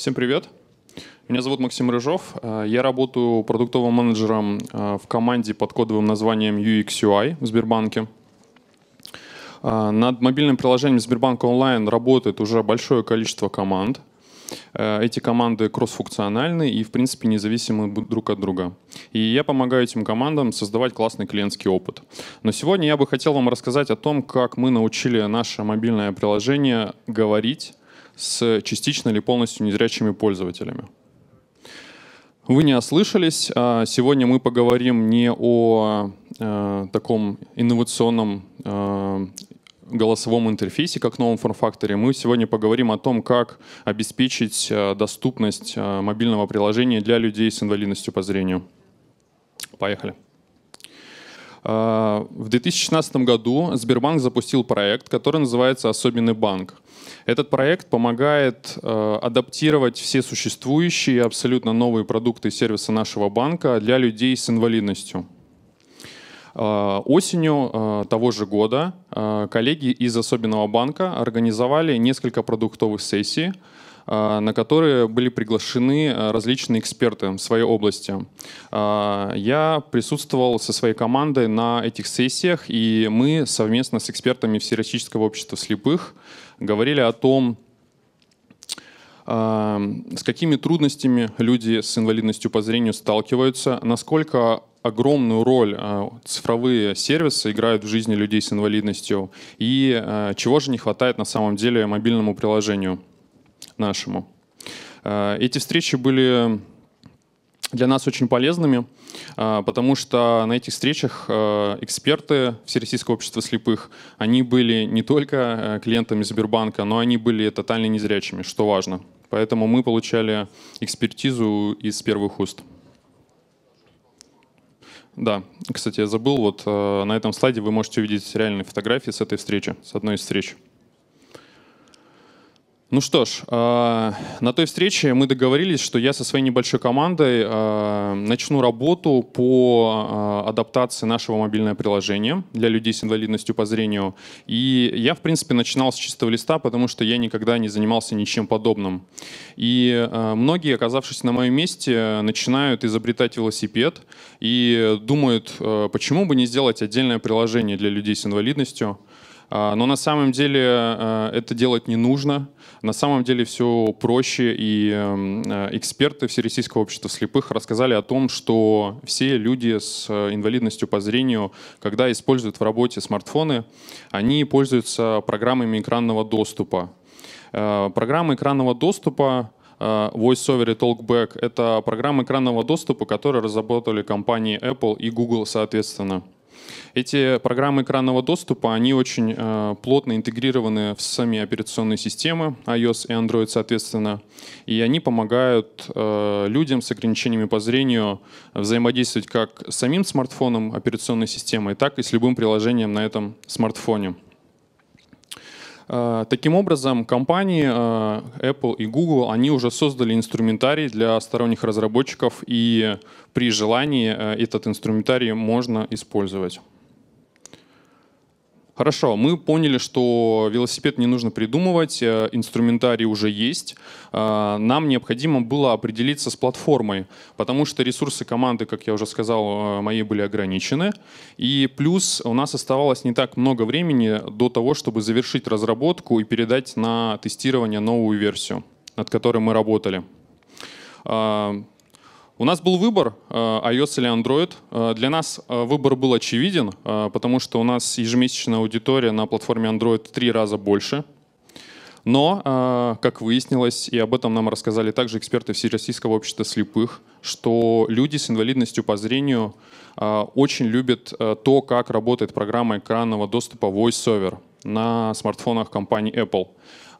Всем привет. Меня зовут Максим Рыжов. Э, я работаю продуктовым менеджером э, в команде под кодовым названием UXUI в Сбербанке. Э, над мобильным приложением Сбербанк онлайн работает уже большое количество команд. Эти команды кроссфункциональны и, в принципе, независимы друг от друга. И я помогаю этим командам создавать классный клиентский опыт. Но сегодня я бы хотел вам рассказать о том, как мы научили наше мобильное приложение говорить с частично или полностью незрячими пользователями. Вы не ослышались. А сегодня мы поговорим не о э, таком инновационном э, голосовом интерфейсе, как новом форм-факторе. Мы сегодня поговорим о том, как обеспечить э, доступность мобильного приложения для людей с инвалидностью по зрению. Поехали. В 2016 году Сбербанк запустил проект, который называется «Особенный банк». Этот проект помогает э, адаптировать все существующие абсолютно новые продукты и сервисы нашего банка для людей с инвалидностью. Э, осенью э, того же года э, коллеги из особенного банка организовали несколько продуктовых сессий, э, на которые были приглашены э, различные эксперты в своей области. Э, я присутствовал со своей командой на этих сессиях, и мы совместно с экспертами Всероссийского общества слепых говорили о том, а, с какими трудностями люди с инвалидностью по зрению сталкиваются, насколько огромную роль а, цифровые сервисы играют в жизни людей с инвалидностью и а, чего же не хватает на самом деле мобильному приложению нашему. Эти встречи были для нас очень полезными, а, потому что на этих встречах а, эксперты Всероссийского общества слепых, они были не только а, клиентами Сбербанка, но они были тотально незрячими, что важно. Поэтому мы получали экспертизу из первых уст. Да, кстати, я забыл, вот на этом слайде вы можете увидеть реальные фотографии с этой встречи, с одной из встреч. Ну что ж, а, на той встрече мы договорились, что я со своей небольшой командой а, начну работу по а, адаптации нашего мобильного приложения для людей с инвалидностью по зрению. И я, в принципе, начинал с чистого листа, потому что я никогда не занимался ничем подобным. И многие, оказавшись на моем месте, начинают изобретать велосипед и думают, почему бы не сделать отдельное приложение для людей с инвалидностью. Но на самом деле это делать не нужно — на самом деле все проще, и эм, э, эксперты Всероссийского общества слепых рассказали о том, что все люди с э, инвалидностью по зрению, когда используют в работе смартфоны, они пользуются программами экранного доступа. Э, программы экранного доступа VoiceOver и TalkBack — это программы экранного доступа, которые разработали компании Apple и Google соответственно. Эти программы экранного доступа, они очень э, плотно интегрированы в сами операционные системы iOS и Android, соответственно, и они помогают э, людям с ограничениями по зрению взаимодействовать как с самим смартфоном операционной системы, так и с любым приложением на этом смартфоне. Э, таким образом, компании э, Apple и Google, они уже создали инструментарий для сторонних разработчиков, и при желании э, этот инструментарий можно использовать. Хорошо, мы поняли, что велосипед не нужно придумывать, э, инструментарий уже есть. Э, нам необходимо было определиться с платформой, потому что ресурсы команды, как я уже сказал, э, мои были ограничены. И плюс у нас оставалось не так много времени до того, чтобы завершить разработку и передать на тестирование новую версию, над которой мы работали. У нас был выбор э, iOS или Android. Э, для нас э, выбор был очевиден, потому что у нас ежемесячная аудитория на платформе Android три раза больше. Но, как выяснилось, и об этом нам рассказали также эксперты Всероссийского общества слепых, что люди с инвалидностью по зрению очень любят то, как работает программа экранного доступа VoiceOver на смартфонах компании Apple.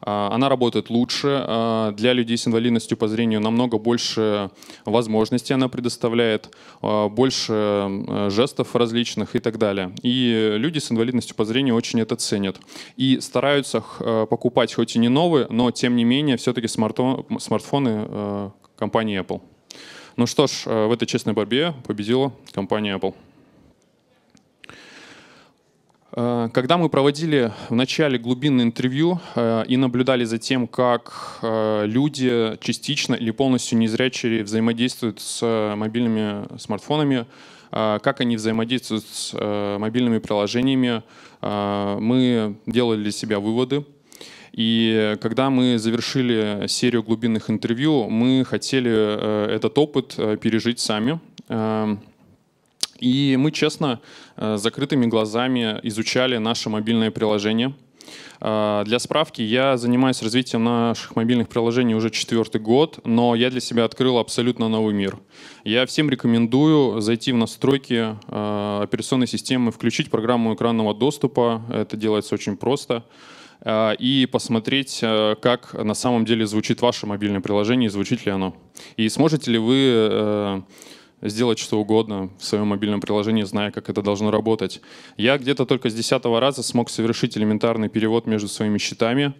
А, она работает лучше. А, для людей с инвалидностью по зрению намного больше возможностей она предоставляет, а, больше жестов различных и так далее. И люди с инвалидностью по зрению очень это ценят. И стараются покупать хоть и не новые, но тем не менее все-таки смартфоны компании Apple. Ну что ж, в этой честной борьбе победила компания Apple. Э, когда мы проводили в начале глубинное интервью э, и наблюдали за тем, как э, люди частично или полностью незрячие взаимодействуют с мобильными смартфонами, как они взаимодействуют с мобильными приложениями, мы делали для себя выводы. И когда мы завершили серию глубинных интервью, мы хотели этот опыт пережить сами эм, и мы, честно, э, закрытыми глазами изучали наше мобильное приложение. Э, для справки, я занимаюсь развитием наших мобильных приложений уже четвертый год, но я для себя открыл абсолютно новый мир. Я всем рекомендую зайти в настройки э, операционной системы, включить программу экранного доступа, это делается очень просто, и посмотреть, как на самом деле звучит ваше мобильное приложение звучит ли оно. И сможете ли вы сделать что угодно в своем мобильном приложении, зная, как это должно работать. Я где-то только с десятого раза смог совершить элементарный перевод между своими счетами.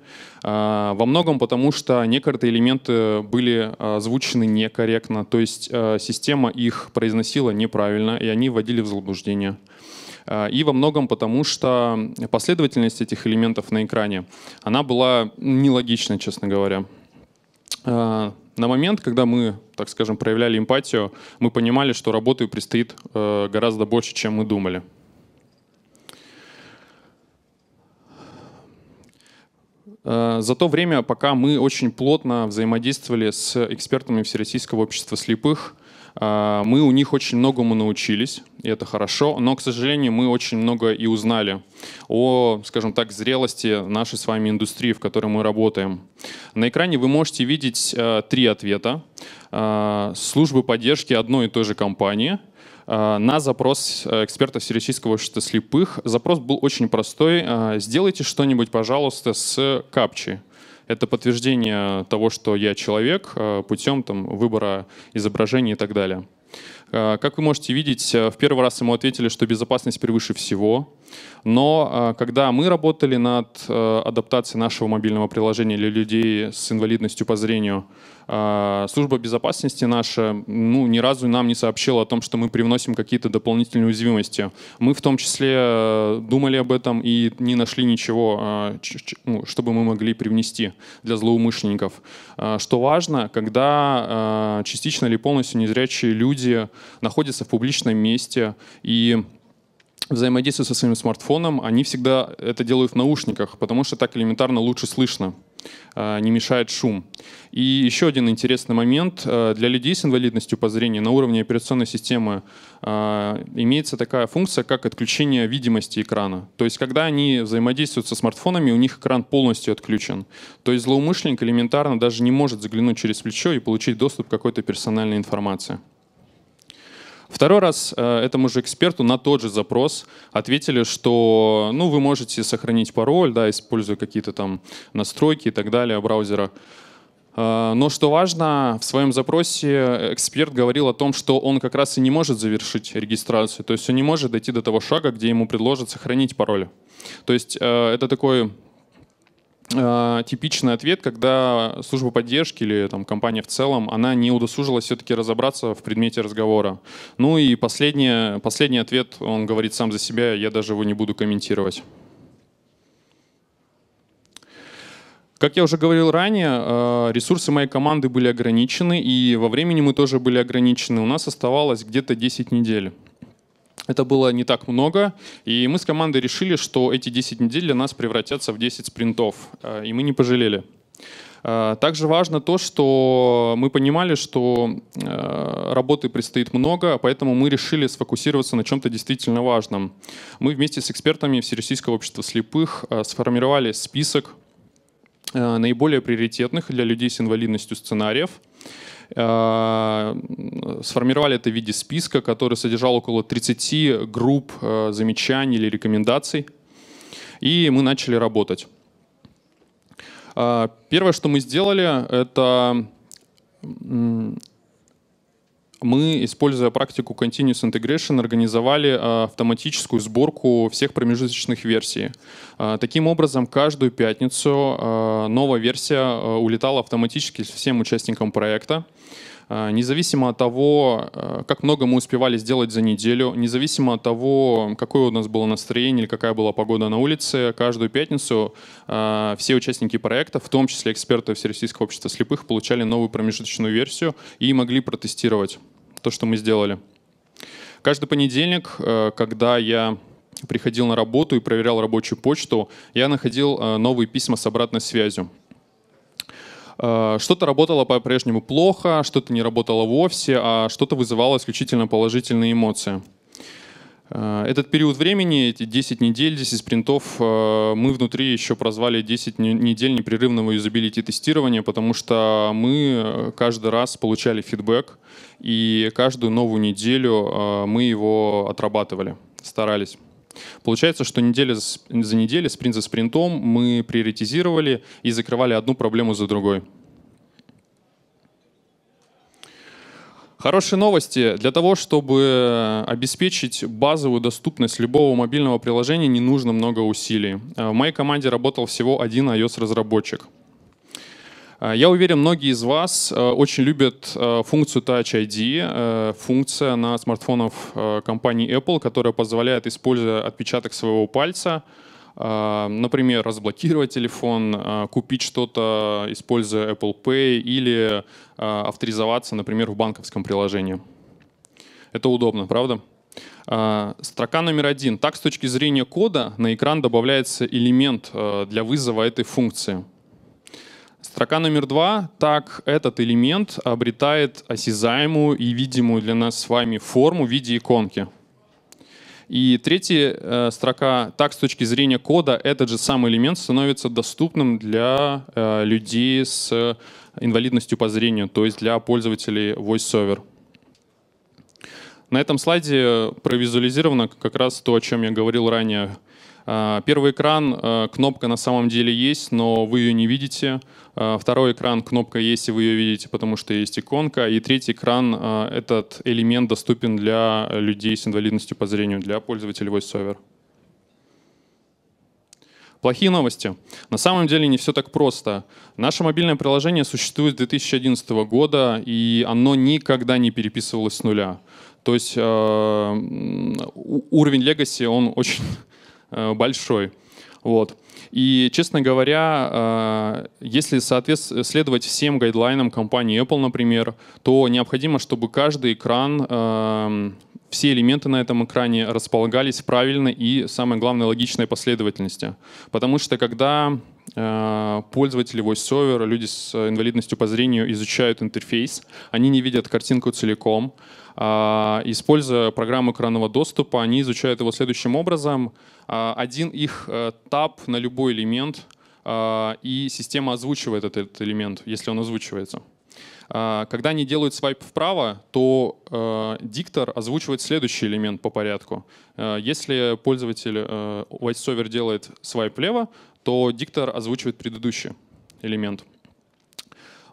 А, во многом потому, что некоторые элементы были а, озвучены некорректно, то есть а, система их произносила неправильно, и они вводили в заблуждение. И во многом потому, что последовательность этих элементов на экране, она была нелогична, честно говоря на момент, когда мы, так скажем, проявляли эмпатию, мы понимали, что работы предстоит э, гораздо больше, чем мы думали. Э, за то время, пока мы очень плотно взаимодействовали с экспертами Всероссийского общества слепых, а, мы у них очень многому научились, и это хорошо, но, к сожалению, мы очень много и узнали о, скажем так, зрелости нашей с вами индустрии, в которой мы работаем. На экране вы можете видеть а, три ответа а, службы поддержки одной и той же компании – на запрос э, экспертов Всероссийского общества слепых. Запрос был очень простой. Сделайте что-нибудь, пожалуйста, с Капчей. Это подтверждение того, что я человек э, путем там, выбора изображений и так далее. Э, как вы можете видеть, э, в первый раз ему ответили, что безопасность превыше всего. Но а, когда мы работали над а, адаптацией нашего мобильного приложения для людей с инвалидностью по зрению, а, служба безопасности наша ну, ни разу нам не сообщила о том, что мы привносим какие-то дополнительные уязвимости. Мы в том числе думали об этом и не нашли ничего, ну, чтобы мы могли привнести для злоумышленников. Что важно, когда частично или полностью незрячие люди находятся в публичном месте и взаимодействуют со своим смартфоном, они всегда это делают в наушниках, потому что так элементарно лучше слышно, а, не мешает шум. И еще один интересный момент. А, для людей с инвалидностью по зрению на уровне операционной системы а, имеется такая функция, как отключение видимости экрана. То есть, когда они взаимодействуют со смартфонами, у них экран полностью отключен. То есть, злоумышленник элементарно даже не может заглянуть через плечо и получить доступ к какой-то персональной информации. Второй раз э, этому же эксперту на тот же запрос ответили, что ну, вы можете сохранить пароль, да, используя какие-то там настройки и так далее браузера. Э, но что важно, в своем запросе эксперт говорил о том, что он как раз и не может завершить регистрацию, то есть он не может дойти до того шага, где ему предложат сохранить пароль. То есть э, это такой Э, типичный ответ, когда служба поддержки или там, компания в целом, она не удосужилась все-таки разобраться в предмете разговора. Ну и последнее, последний ответ, он говорит сам за себя, я даже его не буду комментировать. Как я уже говорил ранее, э, ресурсы моей команды были ограничены, и во времени мы тоже были ограничены. У нас оставалось где-то 10 недель. Это было не так много, и мы с командой решили, что эти 10 недель для нас превратятся в 10 спринтов, э, и мы не пожалели. Э, также важно то, что мы понимали, что э, работы предстоит много, поэтому мы решили сфокусироваться на чем-то действительно важном. Мы вместе с экспертами Всероссийского общества слепых сформировали список наиболее приоритетных для людей с инвалидностью сценариев. Э, сформировали это в виде списка, который содержал около 30 групп э, замечаний или рекомендаций. И мы начали работать. Э, первое, что мы сделали, это мы, используя практику Continuous Integration, организовали а, автоматическую сборку всех промежуточных версий. А, таким образом, каждую пятницу а, новая версия улетала автоматически всем участникам проекта. Э, независимо от того, э, как много мы успевали сделать за неделю, независимо от того, какое у нас было настроение или какая была погода на улице, каждую пятницу э, все участники проекта, в том числе эксперты Всероссийского общества слепых, получали новую промежуточную версию и могли протестировать то, что мы сделали. Каждый понедельник, когда я приходил на работу и проверял рабочую почту, я находил новые письма с обратной связью. Э, что-то работало по-прежнему плохо, что-то не работало вовсе, а что-то вызывало исключительно положительные эмоции. Э, этот период времени, эти 10 недель, 10 спринтов, э, мы внутри еще прозвали 10 недель непрерывного юзабилити тестирования, потому что мы каждый раз получали фидбэк, и каждую новую неделю мы его отрабатывали, старались. Получается, что неделя за неделей, спринт за спринтом, мы приоритизировали и закрывали одну проблему за другой. Хорошие новости. Для того, чтобы обеспечить базовую доступность любого мобильного приложения, не нужно много усилий. Э, в моей команде работал всего один iOS-разработчик — а, я уверен, многие из вас э, очень любят э, функцию Touch ID, э, функция на смартфонов компании Apple, которая позволяет, используя отпечаток своего пальца, например, разблокировать телефон, купить что-то, используя Apple Pay или авторизоваться, например, в банковском приложении. Это удобно, правда? А, строка номер один. Так, с точки зрения кода, на экран добавляется элемент для вызова этой функции. Строка номер два. Так этот элемент обретает осязаемую и видимую для нас с вами форму в виде иконки. И третья э, строка, так с точки зрения кода, этот же самый элемент становится доступным для э, людей с инвалидностью по зрению, то есть для пользователей VoiceOver. На этом слайде провизуализировано как раз то, о чем я говорил ранее. А, первый экран, а, кнопка на самом деле есть, но вы ее не видите. А, второй экран, кнопка есть, и вы ее видите, потому что есть иконка. И третий экран, этот элемент доступен для людей с инвалидностью по зрению, для пользователей VoiceOver. Плохие новости. На самом деле не все так просто. Наше мобильное приложение существует с 2011 года, и оно никогда не переписывалось с нуля. То есть э, уровень легаси, он очень Э, большой. Вот. И, честно говоря, э, если следовать всем гайдлайнам компании Apple, например, то необходимо, чтобы каждый экран, эм, все элементы на этом экране располагались правильно и, самое главное, логичной последовательности. Потому что когда э, пользователи voiceover, люди с инвалидностью по зрению изучают интерфейс, они не видят картинку целиком, а, используя программу экранного доступа, они изучают его следующим образом. А, один их э, тап на любой элемент, а, и система озвучивает этот элемент, если он озвучивается. Когда они делают свайп вправо, то э, диктор озвучивает следующий элемент по порядку. Э, если пользователь voiceover делает свайп влево, то диктор озвучивает предыдущий элемент.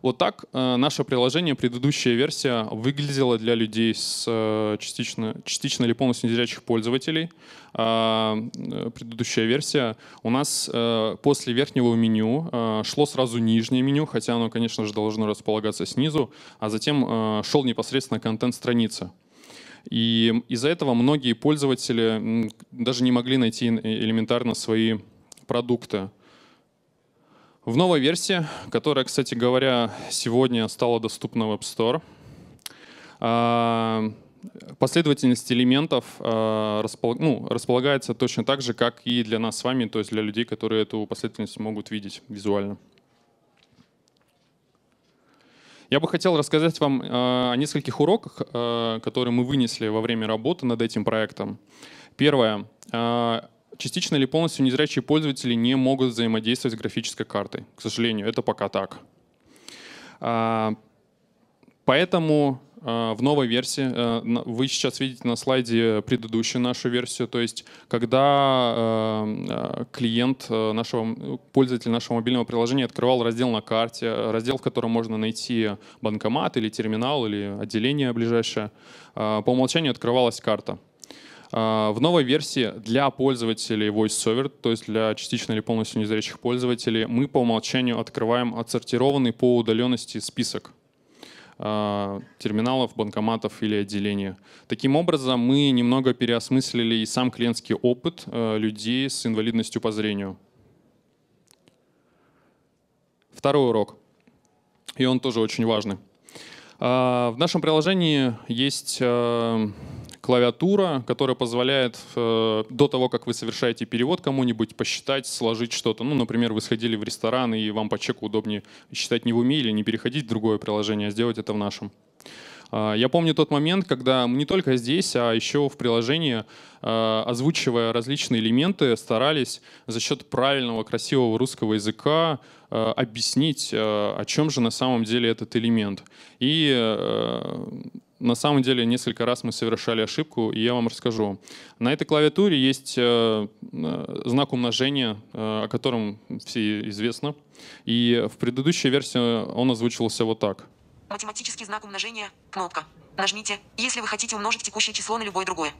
Вот так э, наше приложение, предыдущая версия, выглядела для людей с э, частично, частично или полностью незрячих пользователей. А, э, предыдущая версия. У нас после верхнего меню шло сразу нижнее меню, хотя оно, конечно же, должно располагаться снизу, а затем шел непосредственно контент страницы. И из-за этого многие пользователи даже не могли найти элементарно свои продукты. В новой версии, которая, кстати говоря, сегодня стала доступна в App Store, а, последовательность элементов а, ну, располагается точно так же, как и для нас с вами, то есть для людей, которые эту последовательность могут видеть визуально. Я бы хотел рассказать вам а, о нескольких уроках, которые мы вынесли во время работы над этим проектом. Первое. Частично или полностью незрячие пользователи не могут взаимодействовать с графической картой. К сожалению, это пока так. А, поэтому а, в новой версии, а, вы сейчас видите на слайде предыдущую нашу версию, то есть когда клиент нашего, пользователь нашего мобильного приложения открывал раздел на карте, раздел, в котором можно найти банкомат или терминал или отделение ближайшее, по умолчанию открывалась карта. А, в новой версии для пользователей VoiceOver, то есть для частично или полностью незрячих пользователей, мы по умолчанию открываем отсортированный по удаленности список а, терминалов, банкоматов или отделения. Таким образом, мы немного переосмыслили и сам клиентский опыт а, людей с инвалидностью по зрению. Второй урок, и он тоже очень важный. В нашем приложении есть клавиатура, которая позволяет э, до того, как вы совершаете перевод кому-нибудь, посчитать, сложить что-то. Ну, например, вы сходили в ресторан, и вам по чеку удобнее считать не в уме или не переходить в другое приложение, а сделать это в нашем. А, я помню тот момент, когда не только здесь, а еще в приложении, э, озвучивая различные элементы, старались за счет правильного, красивого русского языка э, объяснить, э, о чем же на самом деле этот элемент. И на самом деле несколько раз мы совершали ошибку, и я вам расскажу. На этой клавиатуре есть э, э, знак умножения, э, о котором все известно. И в предыдущей версии он озвучивался вот так. Математический знак умножения. Кнопка. Нажмите, если вы хотите умножить текущее число на любое другое.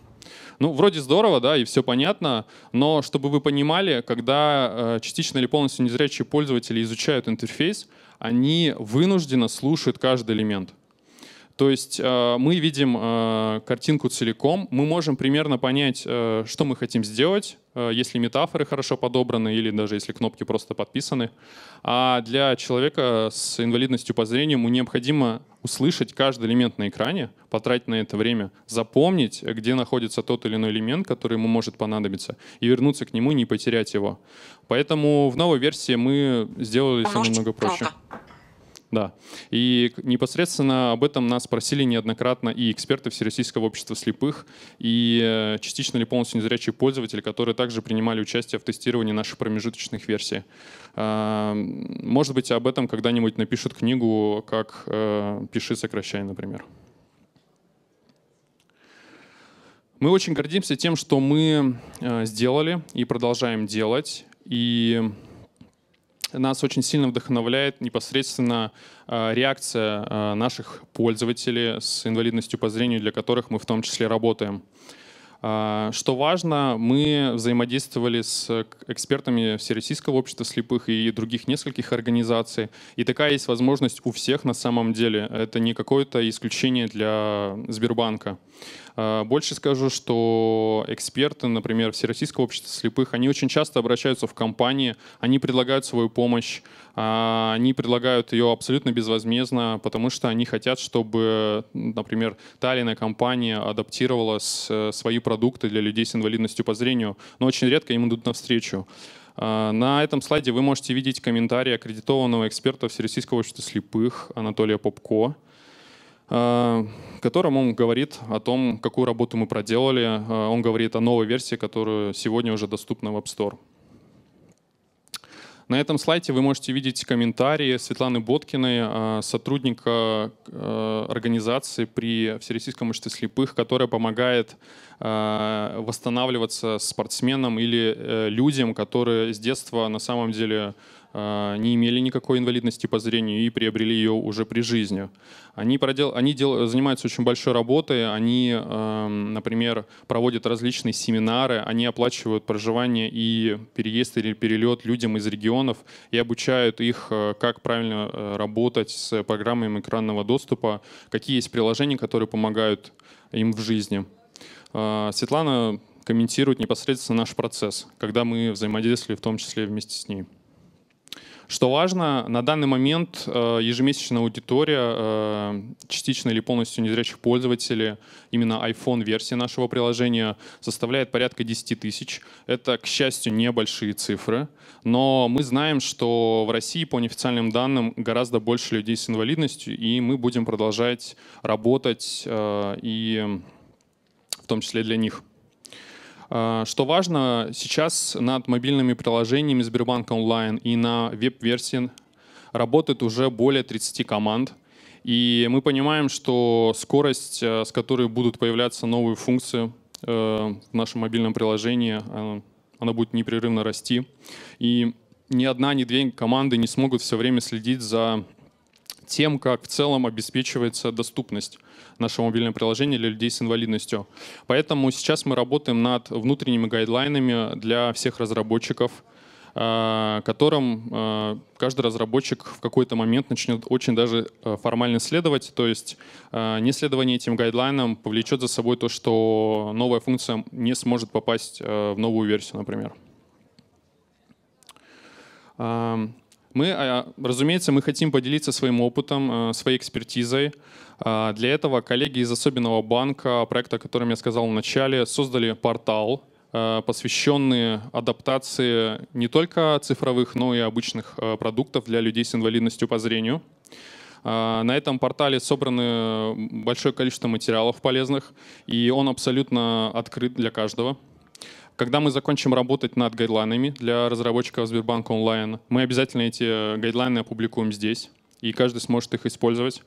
Ну, вроде здорово, да, и все понятно, но чтобы вы понимали, когда э, частично или полностью незрячие пользователи изучают интерфейс, они вынужденно слушают каждый элемент. То есть э, мы видим э, картинку целиком, мы можем примерно понять, э, что мы хотим сделать, если метафоры хорошо подобраны или даже если кнопки просто подписаны. А для человека с инвалидностью по зрению ему необходимо услышать каждый элемент на экране, потратить на это время, запомнить, где находится тот или иной элемент, который ему может понадобиться, и вернуться к нему, не потерять его. Поэтому в новой версии мы сделали все намного проще. Кнопка. Да. И непосредственно об этом нас спросили неоднократно и эксперты Всероссийского общества слепых, и э, частично или полностью незрячие пользователи, которые также принимали участие в тестировании наших промежуточных версий. А, может быть, об этом когда-нибудь напишут книгу, как э, «Пиши, сокращай», например. Мы очень гордимся тем, что мы э, сделали и продолжаем делать. И нас очень сильно вдохновляет непосредственно э, реакция э, наших пользователей с инвалидностью по зрению, для которых мы в том числе работаем. Э, что важно, мы взаимодействовали с экспертами Всероссийского общества слепых и других нескольких организаций. И такая есть возможность у всех на самом деле. Это не какое-то исключение для Сбербанка. А, больше скажу, что эксперты, например, Всероссийского общества слепых, они очень часто обращаются в компании, они предлагают свою помощь, а, они предлагают ее абсолютно безвозмездно, потому что они хотят, чтобы, например, та или иная компания адаптировала свои продукты для людей с инвалидностью по зрению, но очень редко им идут навстречу. А, на этом слайде вы можете видеть комментарий аккредитованного эксперта Всероссийского общества слепых Анатолия Попко в э, котором он говорит о том, какую работу мы проделали. Э, он говорит о новой версии, которая сегодня уже доступна в App Store. На этом слайде вы можете видеть комментарии Светланы Боткиной, э, сотрудника организации при Всероссийском обществе слепых, которая помогает восстанавливаться спортсменам или людям, которые с детства на самом деле а, не имели никакой инвалидности по зрению и приобрели ее уже при жизни. Они, продел, они дел, занимаются очень большой работой, они, эм, например, проводят различные семинары, они оплачивают проживание и переезд или перелет людям из регионов и обучают их, э, как правильно э, работать с программами экранного доступа, какие есть приложения, которые помогают им в жизни. А, Светлана комментирует непосредственно наш процесс, когда мы взаимодействовали в том числе вместе с ней. Что важно, на данный момент э, ежемесячная аудитория э, частично или полностью незрячих пользователей именно iPhone-версии нашего приложения составляет порядка 10 тысяч. Это, к счастью, небольшие цифры, но мы знаем, что в России, по неофициальным данным, гораздо больше людей с инвалидностью, и мы будем продолжать работать э, и в том числе для них. А, что важно, сейчас над мобильными приложениями Сбербанка онлайн и на веб-версии работает уже более 30 команд. И мы понимаем, что скорость, э, с которой будут появляться новые функции э, в нашем мобильном приложении, э, она будет непрерывно расти. И ни одна, ни две команды не смогут все время следить за тем, как в целом обеспечивается доступность нашего мобильного приложения для людей с инвалидностью. Поэтому сейчас мы работаем над внутренними гайдлайнами для всех разработчиков, э, которым э, каждый разработчик в какой-то момент начнет очень даже э, формально следовать. То есть не следование этим гайдлайнам повлечет за собой то, что новая функция не сможет попасть в новую версию, например. Эм, мы, а, разумеется, мы хотим поделиться своим опытом, э, своей экспертизой. А, для этого коллеги из особенного банка, проекта, о котором я сказал в начале, создали портал, э, посвященный адаптации не только цифровых, но и обычных э, продуктов для людей с инвалидностью по зрению. А, на этом портале собраны большое количество материалов полезных, и он абсолютно открыт для каждого. Когда мы закончим работать над гайдлайнами для разработчиков Сбербанка онлайн, мы обязательно эти э, гайдлайны опубликуем здесь, и каждый сможет их использовать.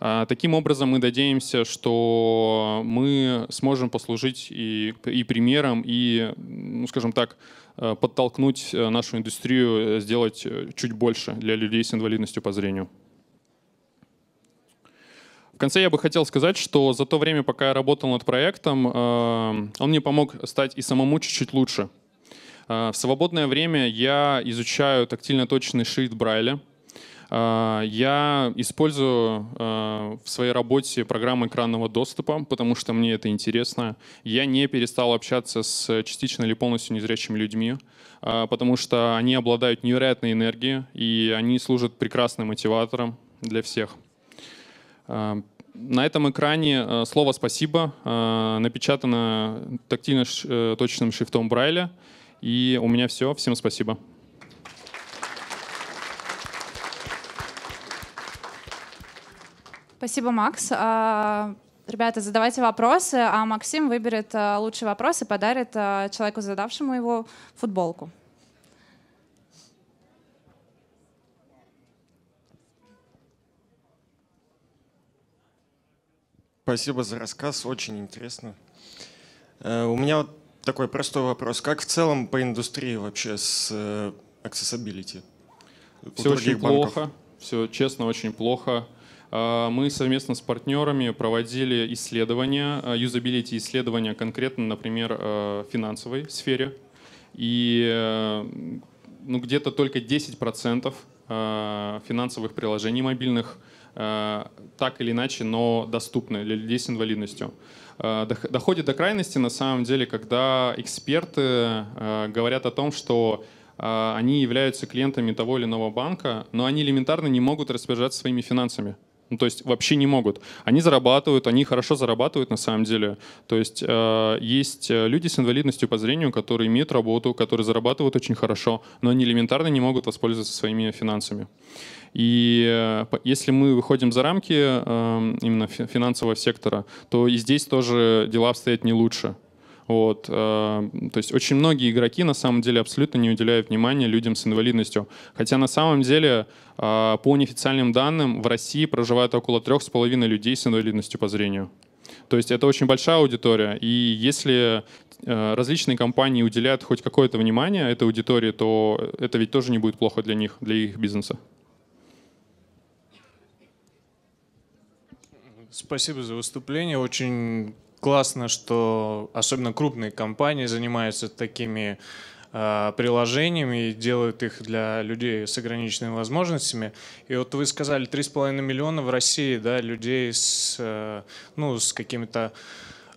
А, таким образом, мы надеемся, что мы сможем послужить и, и примером, и, ну, скажем так, э, подтолкнуть э, нашу индустрию сделать чуть больше для людей с инвалидностью по зрению. В конце я бы хотел сказать, что за то время, пока я работал над проектом, э, он мне помог стать и самому чуть-чуть лучше. Э, в свободное время я изучаю тактильно-точный шрифт Брайля. Э, я использую в своей работе программы экранного доступа, потому что мне это интересно. Я не перестал общаться с частично или полностью незрячими людьми, потому что они обладают невероятной энергией, и они служат прекрасным мотиватором для всех. Эм, на этом экране э, слово «спасибо» э, напечатано тактильно-точным э, шрифтом Брайля. И у меня все. Всем спасибо. Спасибо, Макс. А, ребята, задавайте вопросы, а Максим выберет лучший вопрос и подарит человеку, задавшему его футболку. Спасибо за рассказ, очень интересно. Э, у меня вот такой простой вопрос. Как в целом по индустрии вообще с э, accessibility? Все очень банков? плохо, все честно, очень плохо. Э, мы совместно с партнерами проводили исследования, юзабилити исследования конкретно, например, в финансовой сфере. И ну, где-то только 10% финансовых приложений мобильных – Э, так или иначе, но доступны для людей с инвалидностью. Э, доходит до крайности, на самом деле, когда эксперты э, говорят о том, что они являются клиентами того или иного банка, но они элементарно не могут распоряжаться своими финансами. Ну, то есть вообще не могут. Они зарабатывают, они хорошо зарабатывают на самом деле. То есть э, есть э, люди с инвалидностью по зрению, которые имеют работу, которые зарабатывают очень хорошо, но они элементарно не могут воспользоваться своими финансами. И э, если мы выходим за рамки э, именно финансового сектора, то и здесь тоже дела обстоят не лучше. Вот, э, то есть очень многие игроки на самом деле абсолютно не уделяют внимания людям с инвалидностью. Хотя на самом деле, э, по неофициальным данным, в России проживает около трех с половиной людей с инвалидностью по зрению. То есть это очень большая аудитория, и если э, различные компании уделяют хоть какое-то внимание этой аудитории, то это ведь тоже не будет плохо для них, для их бизнеса. Спасибо за выступление. Очень классно, что особенно крупные компании занимаются такими а, приложениями и делают их для людей с ограниченными возможностями. И вот вы сказали, 3,5 миллиона в России да, людей с, э, ну, с какими-то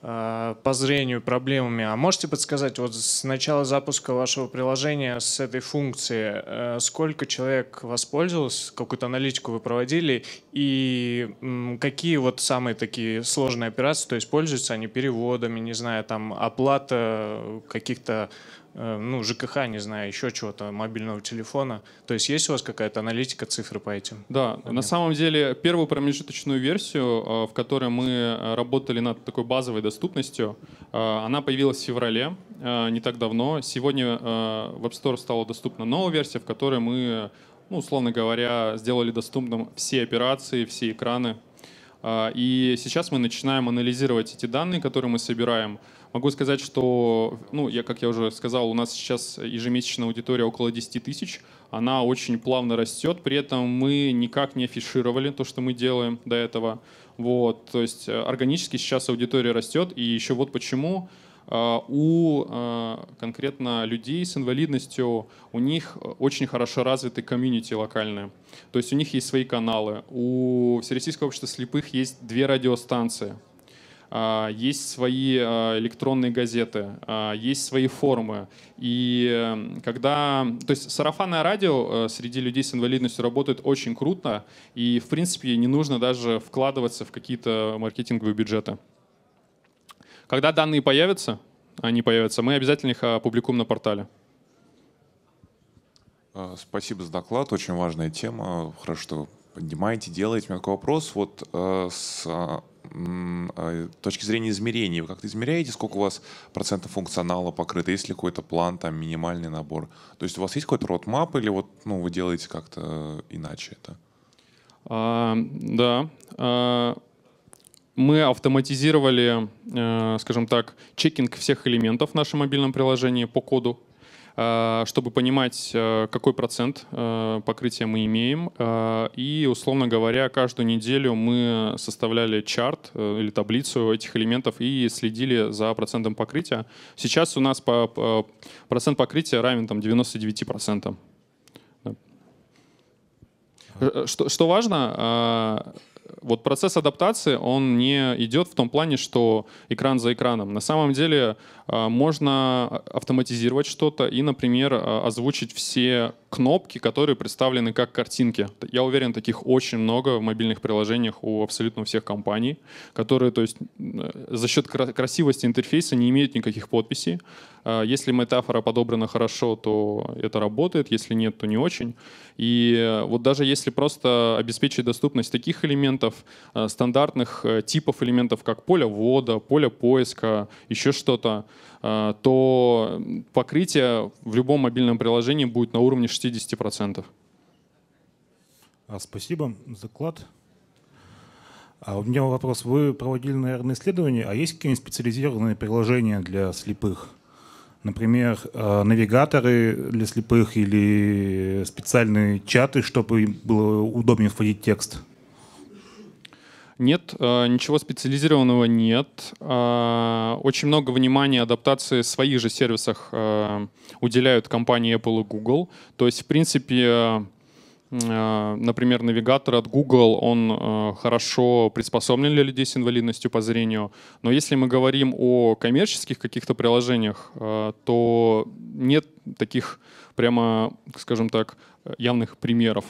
Э, по зрению проблемами. А можете подсказать, вот с начала запуска вашего приложения с этой функции, э, сколько человек воспользовалось, какую-то аналитику вы проводили, и какие вот самые такие сложные операции, то есть пользуются они переводами, не знаю, там оплата э, каких-то Э, ну, ЖКХ, не знаю, еще чего-то, мобильного телефона. То есть есть у вас какая-то аналитика цифры по этим? Да, моментам? на самом деле первую промежуточную версию, э, в которой мы э, работали над такой базовой доступностью, она появилась в феврале, не так давно. Сегодня в App Store стала доступна новая версия, в которой мы, ну, условно говоря, сделали доступным все операции, все экраны. И сейчас мы начинаем анализировать эти данные, которые мы собираем, Могу сказать, что, ну, я, как я уже сказал, у нас сейчас ежемесячная аудитория около 10 тысяч. Она очень плавно растет, при этом мы никак не афишировали то, что мы делаем до этого. Вот, то есть э, органически сейчас аудитория растет, и еще вот почему э, у э, конкретно людей с инвалидностью, у них очень хорошо развиты комьюнити локальные. То есть у них есть свои каналы. У Всероссийского общества слепых есть две радиостанции — а, есть свои а, электронные газеты, а, есть свои форумы. И эм, когда... То есть сарафанное радио э, среди людей с инвалидностью работает очень круто, и, в принципе, не нужно даже вкладываться в какие-то маркетинговые бюджеты. Когда данные появятся, они появятся, мы обязательно их опубликуем на портале. Спасибо за доклад, очень важная тема. Хорошо, что поднимаете, делаете. У меня такой вопрос. Вот э, с а, точки зрения измерений, вы как-то измеряете, сколько у вас процентов функционала покрыто, есть ли какой-то план, там, минимальный набор? То есть у вас есть какой-то родмап или вот, ну, вы делаете как-то э, иначе это? А, да. А, мы автоматизировали, э, скажем так, чекинг всех элементов в нашем мобильном приложении по коду. Э, чтобы понимать, э, какой процент э, покрытия мы имеем. И, условно говоря, каждую неделю мы составляли чарт или таблицу этих элементов и следили за процентом покрытия. Сейчас у нас по процент покрытия равен там, 99%. Что, что важно, вот процесс адаптации, он не идет в том плане, что экран за экраном. На самом деле а, можно а, автоматизировать что-то и, например, а, озвучить все кнопки, которые представлены как картинки. Я уверен, таких очень много в мобильных приложениях у абсолютно всех компаний, которые то есть, э, за счет красивости интерфейса не имеют никаких подписей. Э, если метафора подобрана хорошо, то это работает, если нет, то не очень. И э, вот даже если просто обеспечить доступность таких элементов, стандартных типов элементов, как поле ввода, поле поиска, еще что-то, Э, то покрытие в любом мобильном приложении будет на уровне 60%. А, спасибо за доклад. А у меня вопрос. Вы проводили, наверное, исследования, а есть какие-нибудь специализированные приложения для слепых? Например, э, навигаторы для слепых или специальные чаты, чтобы было удобнее вводить текст? Нет, э, ничего специализированного нет. Э, очень много внимания адаптации в своих же сервисах э, уделяют компании Apple и Google. То есть, в принципе, например, навигатор от Google, он хорошо приспособлен для людей с инвалидностью по зрению. Но если мы говорим о коммерческих каких-то приложениях, то нет таких прямо, скажем так, явных примеров.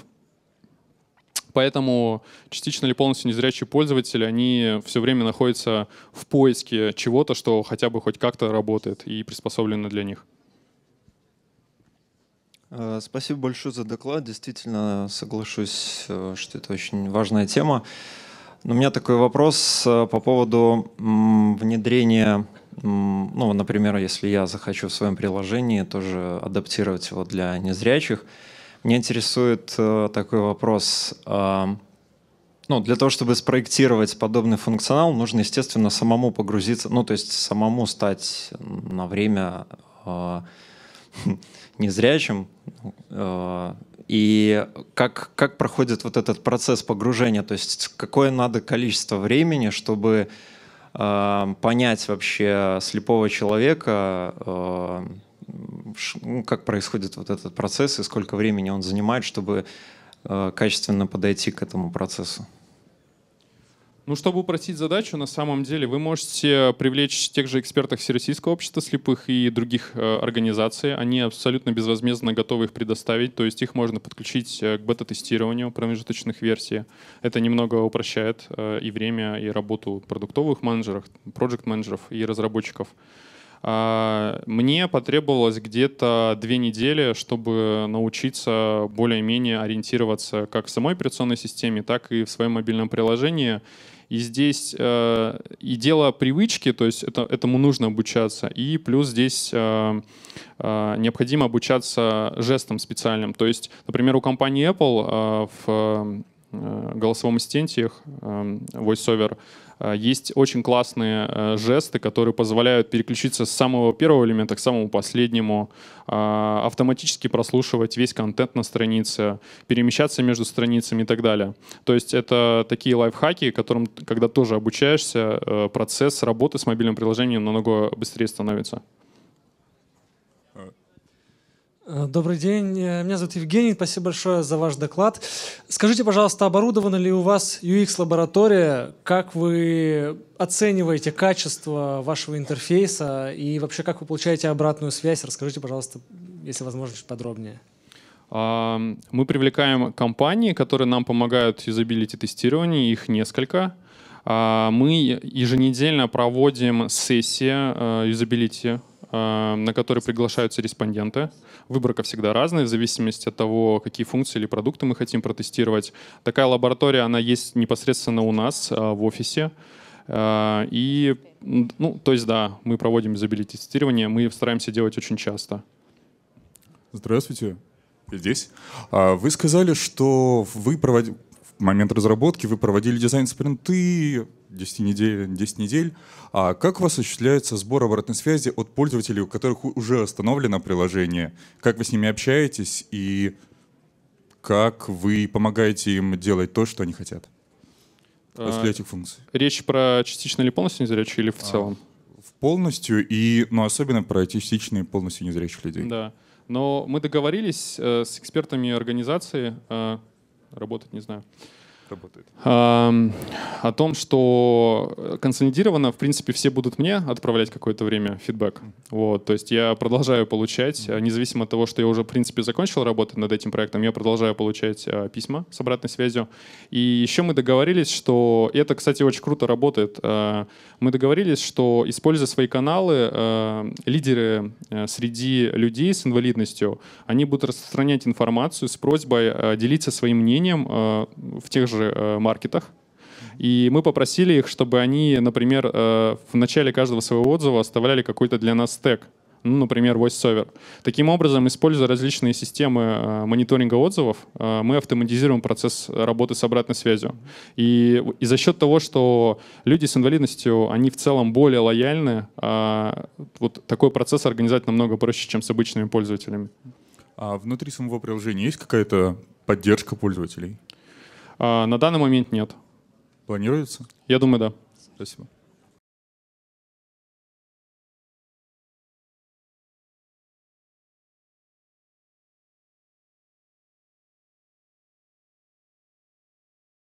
Поэтому частично или полностью незрячие пользователи, они все время находятся в поиске чего-то, что хотя бы хоть как-то работает и приспособлено для них. Э, спасибо большое за доклад. Действительно соглашусь, э, что это очень важная тема. Но у меня такой вопрос э, по поводу внедрения, ну, например, если я захочу в своем приложении тоже адаптировать его для незрячих – меня интересует э, такой вопрос. А, ну, для того, чтобы спроектировать подобный функционал, нужно, естественно, самому погрузиться, ну, то есть самому стать на время э, незрячим. Э, и как, как проходит вот этот процесс погружения? То есть какое надо количество времени, чтобы э, понять вообще слепого человека, э, ну, как происходит вот этот процесс и сколько времени он занимает, чтобы э, качественно подойти к этому процессу? Ну, чтобы упростить задачу, на самом деле вы можете привлечь тех же экспертов Всероссийского общества слепых и других э, организаций. Они абсолютно безвозмездно готовы их предоставить, то есть их можно подключить э, к бета-тестированию промежуточных версий. Это немного упрощает э, и время, и работу продуктовых менеджеров, проект-менеджеров и разработчиков. А, мне потребовалось где-то две недели, чтобы научиться более-менее ориентироваться как в самой операционной системе, так и в своем мобильном приложении. И здесь э, и дело привычки, то есть это, этому нужно обучаться. И плюс здесь э, э, необходимо обучаться жестам специальным. То есть, например, у компании Apple в Э, голосовом ассистенте, их эм, voiceover, э, есть очень классные э, жесты, которые позволяют переключиться с самого первого элемента к самому последнему, автоматически прослушивать весь контент на странице, перемещаться между страницами и так далее. То есть это такие лайфхаки, которым, когда тоже обучаешься, процесс работы с мобильным приложением намного быстрее становится. Э, добрый день, э, меня зовут Евгений, спасибо большое за ваш доклад. Скажите, пожалуйста, оборудована ли у вас UX-лаборатория? Как вы оцениваете качество вашего интерфейса и вообще как вы получаете обратную связь? Расскажите, пожалуйста, если возможно, чуть подробнее. Мы привлекаем компании, которые нам помогают в юзабилити-тестировании, их несколько. А, мы еженедельно проводим сессии э, юзабилити Э, на который приглашаются респонденты. Выборка всегда разная, в зависимости от того, какие функции или продукты мы хотим протестировать. Такая лаборатория, она есть непосредственно у нас э, в офисе. Э, и, ну, то есть, да, мы проводим юзабилити-тестирование, мы стараемся делать очень часто. Здравствуйте. Здесь. А, вы сказали, что вы проводите момент разработки вы проводили дизайн-спринты 10 недель, 10 недель. А как у вас осуществляется сбор обратной связи от пользователей, у которых уже установлено приложение? Как вы с ними общаетесь и как вы помогаете им делать то, что они хотят? А, После этих функций. Речь про частично или полностью незрячие, или в а, целом? Полностью, и, ну, особенно про частичные полностью незрячих людей. Да. Но мы договорились э, с экспертами организации, э, работать, не знаю работает? О том, что консолидированно, в принципе, все будут мне отправлять какое-то время фидбэк. Вот, то есть я продолжаю получать, э, независимо от того, что я уже, в принципе, закончил работать над этим проектом, я продолжаю получать э, письма с обратной связью. И еще мы договорились, что... это, кстати, очень круто работает. Э, мы договорились, что, используя свои каналы, лидеры среди людей с инвалидностью, они будут распространять информацию с просьбой делиться своим мнением в тех же продажи э, маркетах. И мы попросили их, чтобы они, например, э, в начале каждого своего отзыва оставляли какой-то для нас тег, ну, например, VoiceOver. Таким образом, используя различные системы э, мониторинга отзывов, мы автоматизируем процесс работы с обратной связью. И, и за счет того, что люди с инвалидностью, они в целом более лояльны, вот такой процесс организовать намного проще, чем с обычными пользователями. А внутри самого приложения есть какая-то поддержка пользователей? А, на данный момент нет. Планируется? Я думаю, да. Спасибо.